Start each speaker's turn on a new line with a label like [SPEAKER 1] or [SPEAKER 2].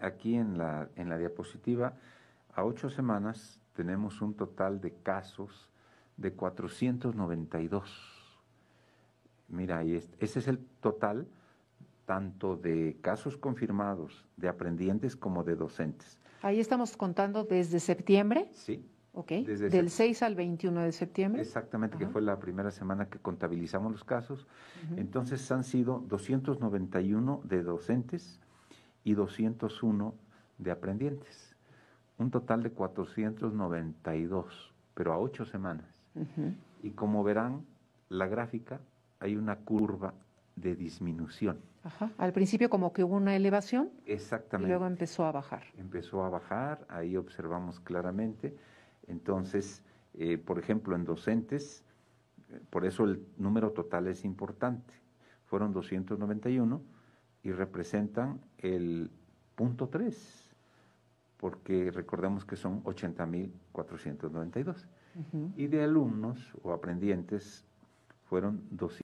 [SPEAKER 1] aquí en la, en la diapositiva, a ocho semanas tenemos un total de casos de 492. Mira, ahí ese es el total tanto de casos confirmados de aprendientes como de docentes.
[SPEAKER 2] Ahí estamos contando desde septiembre. Sí. Ok. Del 6 al 21 de septiembre.
[SPEAKER 1] Exactamente, que fue la primera semana que contabilizamos los casos. Entonces han sido 291 de docentes, y 201 de aprendientes. Un total de 492, pero a ocho semanas. Y como verán, la gráfica, hay una curva de disminución.
[SPEAKER 2] Ajá. Al principio como que hubo una elevación.
[SPEAKER 1] Exactamente. Y luego empezó a bajar. Empezó a bajar, ahí observamos claramente. Entonces, eh, por ejemplo, en docentes, eh, por eso el número total es importante. Fueron 291 y representan el punto 3, porque recordemos que son 80.492.
[SPEAKER 3] Y de alumnos o aprendientes fueron 200.